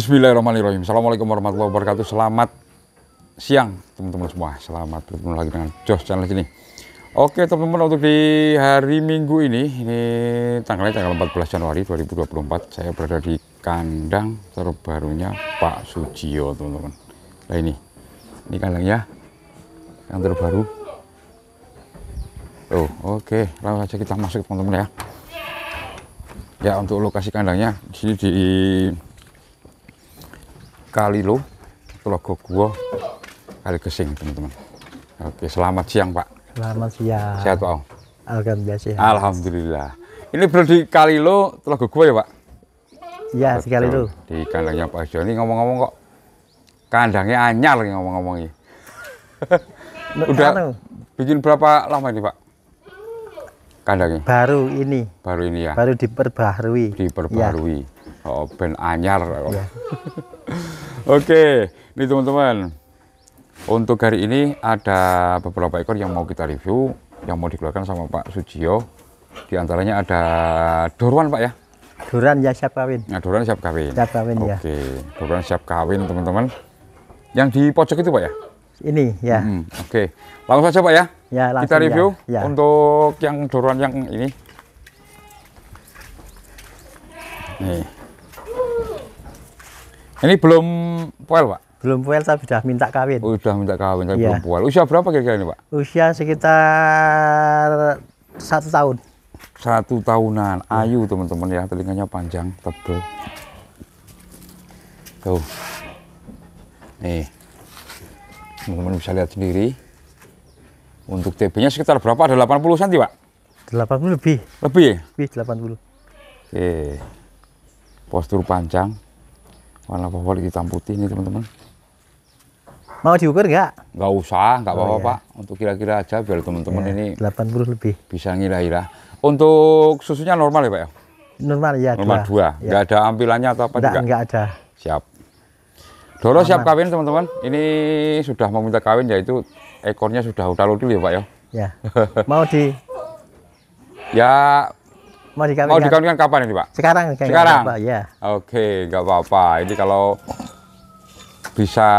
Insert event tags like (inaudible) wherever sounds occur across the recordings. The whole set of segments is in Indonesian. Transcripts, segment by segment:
Bismillahirrahmanirrahim. Assalamualaikum warahmatullahi wabarakatuh. Selamat siang teman-teman semua. Selamat bertemu lagi dengan Jos Channel ini. Oke teman-teman untuk di hari Minggu ini, ini tanggalnya tanggal 14 Januari 2024, saya berada di kandang terbarunya Pak Sujio teman-teman. Nah ini, ini kandangnya yang terbaru. Oh oke, langsung saja kita masuk teman-teman ya. Ya untuk lokasi kandangnya di sini di kali lo Telaga Gua kali Gesing teman-teman oke selamat siang Pak selamat siang sehat Pak Alhamdulillah sehat. Alhamdulillah ini baru di lo Telaga Gua ya Pak iya sekali lo. di kandangnya Pak Joni ngomong-ngomong kok kandangnya anyar nih ngomong-ngomong ini udah anu? bikin berapa lama ini Pak kandangnya baru ini baru ini ya baru diperbaharui diperbaharui ya Oh, ben anyar. Ya. (laughs) Oke, okay. ini teman-teman. Untuk hari ini ada beberapa ekor yang mau kita review, yang mau dikeluarkan sama Pak Sujio. Di antaranya ada Dorwan Pak ya? Doran ya siap kawin. Nah, Doran siap kawin. Siap kawin Oke. ya. Oke, Doran siap kawin teman-teman. Yang di pojok itu Pak ya? Ini ya. Hmm, Oke, okay. langsung saja Pak ya. Ya langsung Kita review ya, ya. untuk yang Doran yang ini. Nih. Ini belum puel, Pak? Belum puel, saya sudah minta kawin. Oh, sudah minta kawin, tapi ya. belum puel. Usia berapa kira-kira ini, Pak? Usia sekitar satu tahun. Satu tahunan. Ayu, teman-teman ya. Telinganya panjang, tebal. Tuh. Nih. Teman-teman bisa lihat sendiri. Untuk TB-nya sekitar berapa? Ada 80 cm, Pak? 80 lebih. Lebih? Lebih 80. Oke. Postur panjang, warna favorit hitam putih nih teman-teman mau diukur nggak nggak usah nggak oh, apa-apa oh, iya. pak untuk kira-kira aja biar teman-teman ya, ini 80 lebih bisa ngira-ngira untuk susunya normal ya pak ya normal ya normal dua, dua. Ya. nggak ada ampilannya atau apa nggak, juga nggak ada siap Doro Aman. siap kawin teman-teman ini sudah meminta kawin yaitu ekornya sudah udah dulu ya pak ya ya mau di ya Mau dikawinkan. Mau dikawinkan kapan ini, Pak? Sekarang. Sekarang. Apa, ya. Oke, nggak apa-apa. Ini kalau bisa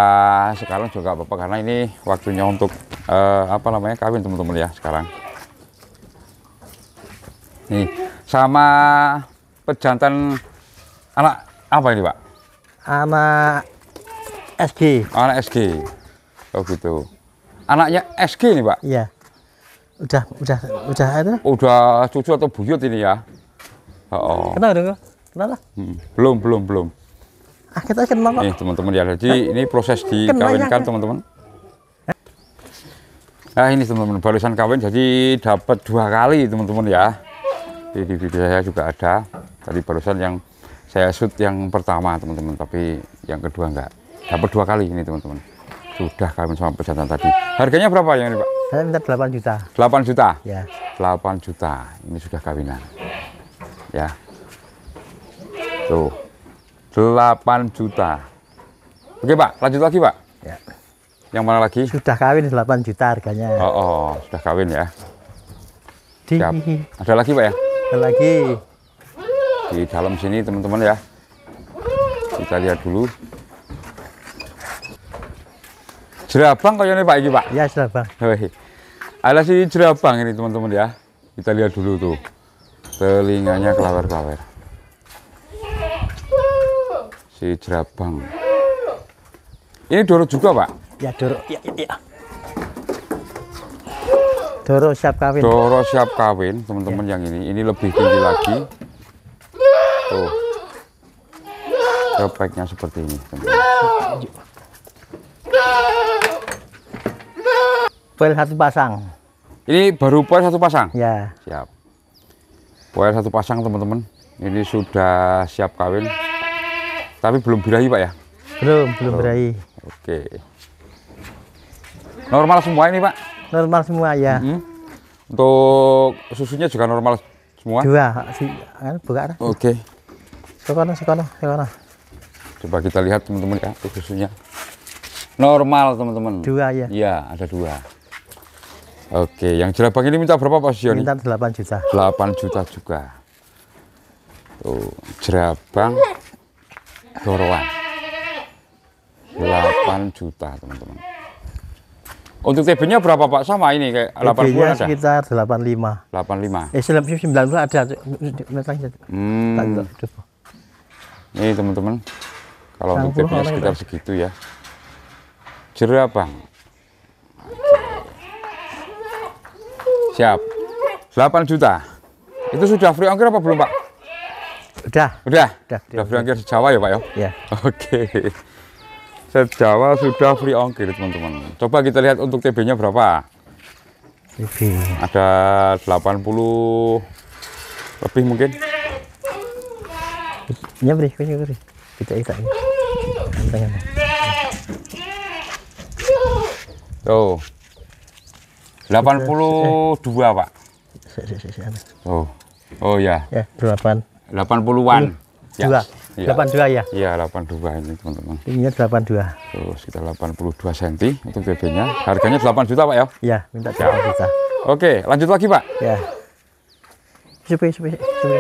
sekarang juga apa-apa karena ini waktunya untuk uh, apa namanya kawin teman-teman ya sekarang. Nih, sama pejantan anak apa ini, Pak? Sama SG. Anak SG. Oh gitu. Anaknya SG ini Pak? Iya udah udah udah itu udah cucu atau buyut ini ya oh kenal dong kenal lah hmm. belum belum belum ah kita kenal kok nih teman-teman ya jadi ini proses (laughs) ya, dikawinkan teman-teman nah ini teman-teman barusan kawin jadi dapat dua kali teman-teman ya jadi di video saya juga ada tadi barusan yang saya shoot yang pertama teman-teman tapi yang kedua enggak dapat dua kali ini teman-teman sudah kami sama pejantan tadi. Harganya berapa yang ini, Pak? saya minta 8 juta. 8 juta? Ya. 8 juta. Ini sudah kawinan. Ya. Tuh. 8 juta. Oke, Pak. Lanjut lagi, Pak. Ya. Yang mana lagi? Sudah kawin 8 juta harganya. Oh, oh sudah kawin ya. Siap. Ada lagi, Pak ya? Ada lagi. Di dalam sini, teman-teman ya. Kita lihat dulu jerabang ini Pak iki, Pak. Ya, jerabang. Ada si jerabang ini, teman-teman ya. Kita lihat dulu tuh. Telinganya kelawar kelawar. Si jerabang. Ini dorok juga, Pak? Ya, dorok. Ya, ya, ya. Doro siap kawin. Doro siap kawin, teman-teman ya. yang ini. Ini lebih tinggi lagi. Tuh. Kepeknya seperti ini, teman-teman. Poil satu pasang. Ini baru poil satu pasang? Ya. Siap. Poil satu pasang teman-teman. Ini sudah siap kawin. Tapi belum birahi Pak ya? Belum, belum birahi. Oke. Normal semua ini Pak? Normal semua ya. Mm -hmm. Untuk susunya juga normal semua? Dua, si, kan, Buka buka. Oke. Sekarang, sekarang, sekarang. Coba kita lihat teman-teman ya susunya. Normal teman-teman. Dua ya? Iya, ada dua. Oke, yang jelabang ini minta berapa Pak Sion? Minta 8 juta. 8 juta juga. Tuh, jelabang doroan. 8 juta, teman-teman. Untuk TB-nya berapa Pak? Sama ini kayak 80 ada? sekitar 85. 85. Eh, 90 ada. Hmm. Ini teman-teman. Kalau untuk TB-nya sekitar segitu ya. Jerabang Siap. 8 juta. Itu sudah free ongkir apa belum, Pak? Udah. Udah. Udah, sudah free ongkir sejawa ya, Pak ya? Iya. Oke. Sejawa sudah free ongkir, teman-teman. Coba kita lihat untuk TB-nya berapa. TB. Ada 80 lebih mungkin. Iya, beri, beri. Kita kita. Tuh. 82 pak oh oh iya. ya, ya 8 80-an ya. 82 ya iya delapan 82 ya? iya, ini teman-teman tingginya 82 terus kita 82 cm untuk BB harganya 8 juta pak ya iya minta 8 juta oke lanjut lagi pak ya supi, supi, supi.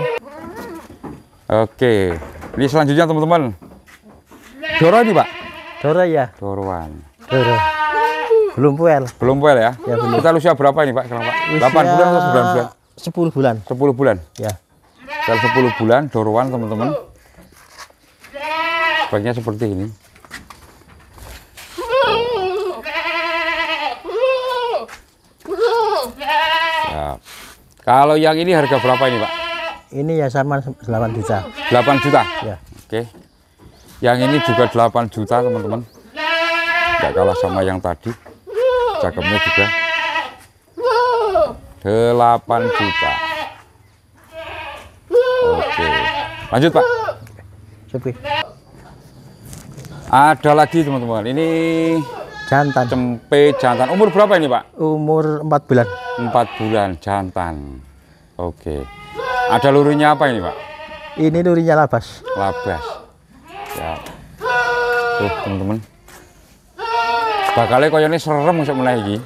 oke ini selanjutnya teman-teman Doro ini pak Doro ya Doroan Doro belum puel. Belum puel ya? ya belum. Kita usia berapa ini Pak? Sekarang, Pak? delapan bulan atau sembilan bulan? sepuluh bulan. sepuluh bulan? Ya. dan sepuluh bulan, doruan teman-teman. Sebaiknya seperti ini. Ya. Kalau yang ini harga berapa ini Pak? Ini ya sama delapan juta. delapan juta? Ya. Oke. Yang ini juga delapan juta teman-teman. Tidak kalah sama yang tadi cakepnya juga 8 juta oke lanjut pak Oke. ada lagi teman-teman ini jantan cempe jantan umur berapa ini pak umur 4 bulan 4 bulan jantan oke ada lurunya apa ini pak ini lurinya labas labas ya tuh teman-teman kaya ini serem masuk mulai iki. (laughs)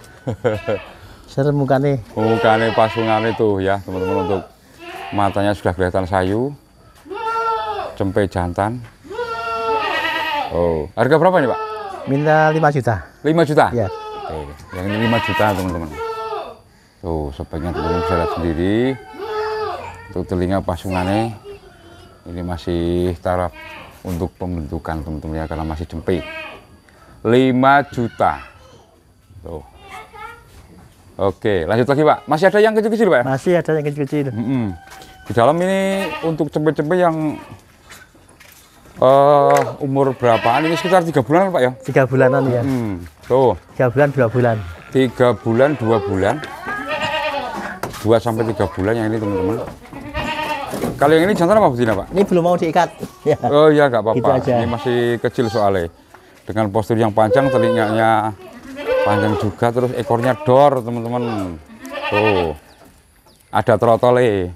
serem mukane. Mukane pasungan itu ya, teman-teman untuk matanya sudah kelihatan sayu. Cempe jantan. Oh, harga berapa nih, Pak? Minta 5 juta. 5 juta? Iya. Oke, yang ini 5 juta, teman-teman. Tuh, sebaiknya teman-teman bisa lihat sendiri. Untuk telinga pasungannya ini masih taraf untuk pembentukan teman-teman ya karena masih cempe. 5 juta. Tuh. Oke, lanjut lagi Pak. Masih ada yang kecil-kecil Pak? Masih ada yang kecil-kecil. Mm -mm. Di dalam ini untuk cempe-cempe yang uh, umur berapaan ini sekitar tiga bulan Pak ya? Tiga bulanan ya. Mm. Tuh. Tiga bulan dua bulan. Tiga bulan dua bulan. Dua sampai tiga bulan yang ini teman-teman. Kalau yang ini jantan apa betina Pak? Ini belum mau diikat. Ya. Oh iya nggak apa-apa. Gitu ini masih kecil soalnya dengan postur yang panjang telinganya panjang juga terus ekornya dor teman-teman tuh ada trotole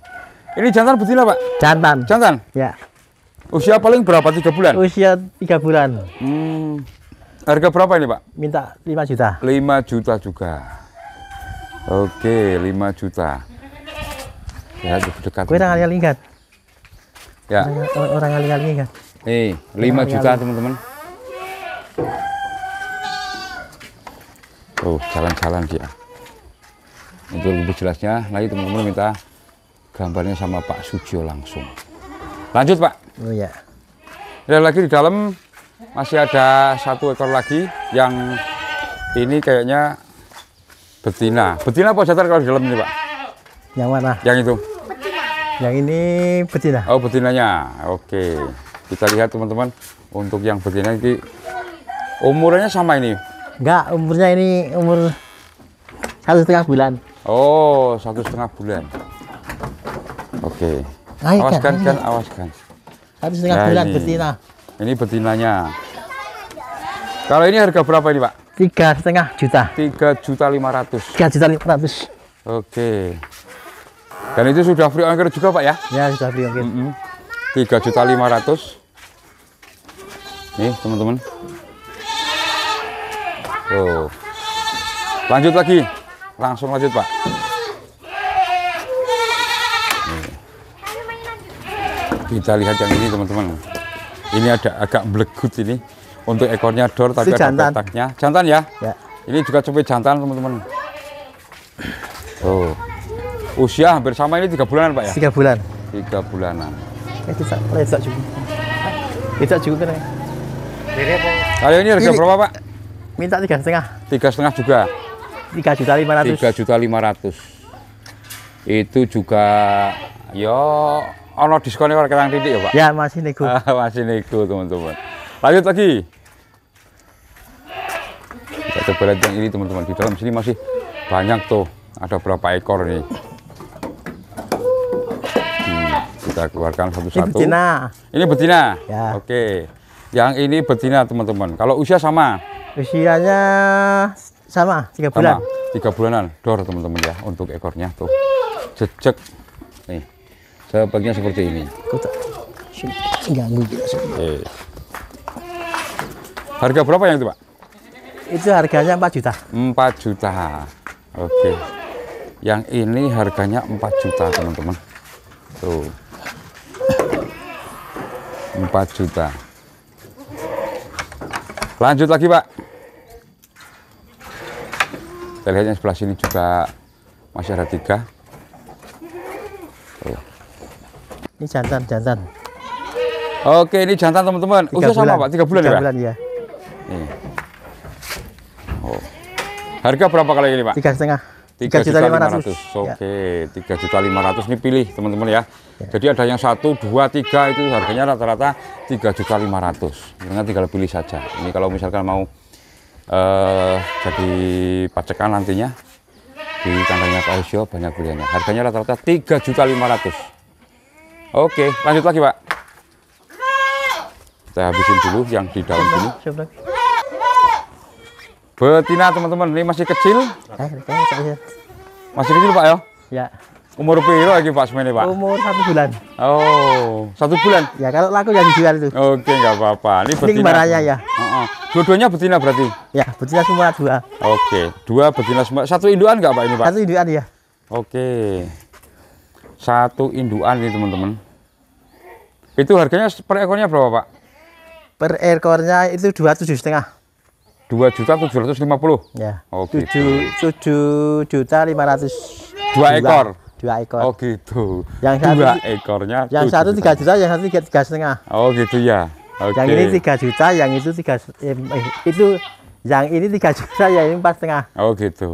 ini jantan betina pak jantan jantan ya usia paling berapa tiga bulan usia tiga bulan hmm. harga berapa ini pak minta lima juta Lima juta juga oke lima juta ya dekat gue tangannya lingkat ya orang yang lingkat eh 5 juta teman-teman Oh, jalan-jalan dia. Untuk lebih jelasnya, lagi teman-teman minta gambarnya sama Pak Sujo langsung. Lanjut, Pak. Oh ya. Ada lagi di dalam masih ada satu ekor lagi yang ini kayaknya betina. Betina apa jantan kalau di dalam ini, Pak? Yang mana? Yang itu. Betina. Yang ini betina. Oh, betinanya. Oke. Kita lihat teman-teman untuk yang betina ini Umurnya sama ini? Enggak, umurnya ini umur satu setengah bulan. Oh, satu setengah bulan. Oke. Okay. Nah, iya, awaskan kan, kan, awaskan. Satu setengah nah, bulan ini. betina. Ini betinanya. Kalau ini harga berapa ini Pak? Tiga setengah juta. Tiga juta lima ratus. Tiga juta lima ratus. Oke. Dan itu sudah free ongkir juga Pak ya? Ya sudah free ongkir. Tiga juta lima ratus. Nih teman-teman. Tuh. Oh. Lanjut lagi. Langsung lanjut, Pak. Kita lihat yang ini, teman-teman. Ini ada agak blegut ini. Untuk ekornya dor tapi ada jantan. petaknya. Jantan ya? ya. Ini juga coba jantan, teman-teman. Tuh. Oh. Usia hampir sama ini tiga bulanan, Pak ya? Tiga bulan. Tiga bulanan. Tidak cukup. Tidak cukup kan? Kali ini harga berapa, Pak? minta tiga setengah tiga setengah juga tiga juta lima ratus tiga juta lima ratus itu juga yo ono diskonnya kalau kita titik ya pak ya masih nego (laughs) masih nego teman-teman lanjut lagi kita coba lihat yang ini teman-teman di dalam sini masih banyak tuh ada berapa ekor nih hmm, kita keluarkan satu-satu ini betina ini betina ya. oke yang ini betina teman-teman kalau usia sama usianya sama tiga bulan sama, tiga bulanan dor teman-teman ya untuk ekornya tuh jejak nih sebagian seperti ini harga berapa yang itu pak itu harganya 4 juta 4 juta oke okay. yang ini harganya 4 juta teman-teman tuh 4 juta Lanjut lagi, Pak. Kita lihat yang sebelah sini juga masih ada tiga. Tuh. Ini jantan, jantan. Oke, ini jantan teman-teman. Usia sama pak, tiga bulan ya, tiga ya pak? bulan ya. Nih. Oh. Harga berapa kali ini pak? Tiga setengah tiga juta lima ratus ya. oke tiga juta lima ratus ini pilih teman-teman ya. ya jadi ada yang satu dua tiga itu harganya rata-rata tiga juta lima ratus karena tinggal pilih saja ini kalau misalkan mau uh, jadi pacekan nantinya di kandangnya Pak Hesio banyak pilihannya harganya rata-rata tiga juta lima ratus oke lanjut lagi Pak kita habisin dulu yang di dalam dulu Betina teman-teman, ini masih eh, kecil. Masih kecil Pak ya? Ya. Umur piro lagi Pak Semene Pak? Umur satu bulan. Oh, satu bulan? Ya kalau laku yang dijual itu. Oke, nggak apa-apa. Ini betina. baranya ya. Uh -uh. Dua-duanya betina berarti? Ya, betina semua dua. Oke, dua betina semua. Satu induan nggak Pak ini Pak? Satu induan ya. Oke. Satu induan ini, teman-teman. Itu harganya per ekornya berapa Pak? Per ekornya itu dua tujuh setengah dua juta tujuh ratus lima puluh ya tujuh tujuh juta lima ratus dua ekor dua ekor oh gitu yang satu dua ekornya yang satu tiga juta yang satu tiga tiga setengah oh gitu ya okay. yang ini tiga juta yang itu tiga eh, eh, itu yang ini tiga (laughs) juta yang ini empat setengah oh gitu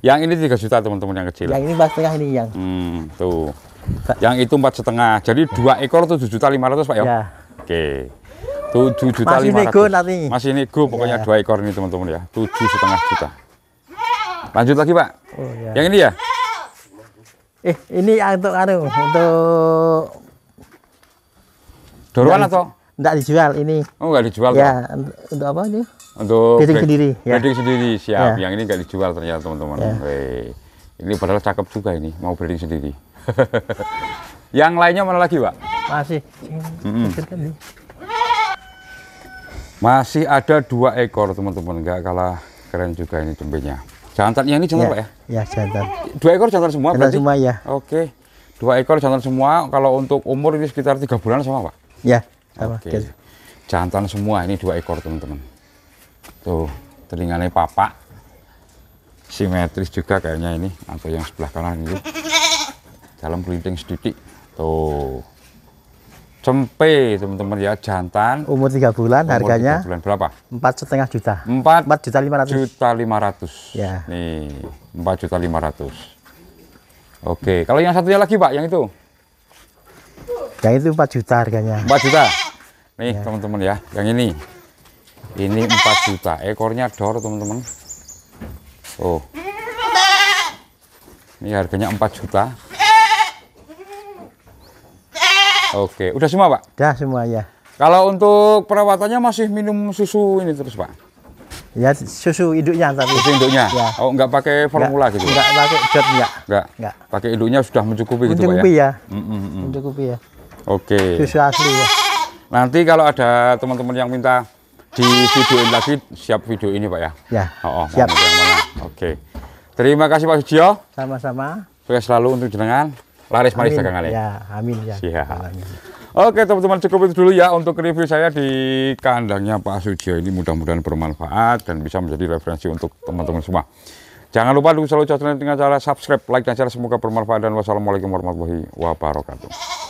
yang ini tiga juta teman-teman yang kecil yang ini empat setengah ini yang hmm, tuh yang itu empat setengah jadi dua ekor tujuh juta lima ratus pak ya, ya. oke okay tujuh juta masih nego nanti masih nego pokoknya iya. dua ekor ini teman-teman ya tujuh setengah juta lanjut lagi pak oh, iya. yang ini ya eh ini untuk anu untuk dorongan atau enggak dijual ini oh enggak dijual ya untuk apa ini untuk breeding sendiri ya. sendiri siap ya. yang ini enggak dijual ternyata teman-teman ya. ini padahal cakep juga ini mau breeding sendiri (laughs) yang lainnya mana lagi pak masih masih ada dua ekor teman-teman, nggak kalah keren juga ini Jantan Jantannya ini jantan ya, pak ya? Ya jantan. Dua ekor jantan semua jantan berarti? semua ya. Oke, dua ekor jantan semua. Kalau untuk umur ini sekitar tiga bulan sama pak? Ya, sama. Oke. Jantan semua ini dua ekor teman-teman. Tuh, telinganya papa, Simetris juga kayaknya ini atau yang sebelah kanan ini. Dalam printing sedikit. Tuh cempe teman-teman ya jantan umur tiga bulan umur harganya 3 bulan berapa empat setengah juta empat empat juta lima ratus juta lima ratus ya nih empat juta lima ratus oke kalau yang satunya lagi pak yang itu yang itu empat juta harganya empat juta nih ya. teman-teman ya. ya yang ini ini empat juta ekornya dor teman-teman oh ini harganya empat juta Oke, udah semua Pak? Udah semua ya. Kalau untuk perawatannya masih minum susu ini terus Pak? Ya susu induknya tapi. Susu induknya. Ya. Oh nggak pakai formula gitu. Nggak pakai jod nggak. Nggak. Nggak. Pakai induknya sudah mencukupi, mencukupi gitu Pak ya. ya. Mm, mm -mm. Mencukupi ya. Oke. Susu asli ya. Nanti kalau ada teman-teman yang minta di videoin lagi siap video ini Pak ya. Ya. Oh, oh siap. Oke. Terima kasih Pak Sujio. Sama-sama. Sukses selalu untuk jenengan laris manis dagangannya. Ya, amin ya. Siap. Amin. Oke teman-teman cukup itu dulu ya untuk review saya di kandangnya Pak Sujo ini mudah-mudahan bermanfaat dan bisa menjadi referensi untuk teman-teman semua. Jangan lupa dukung selalu channel dengan cara subscribe, like dan share semoga bermanfaat dan wassalamualaikum warahmatullahi wabarakatuh.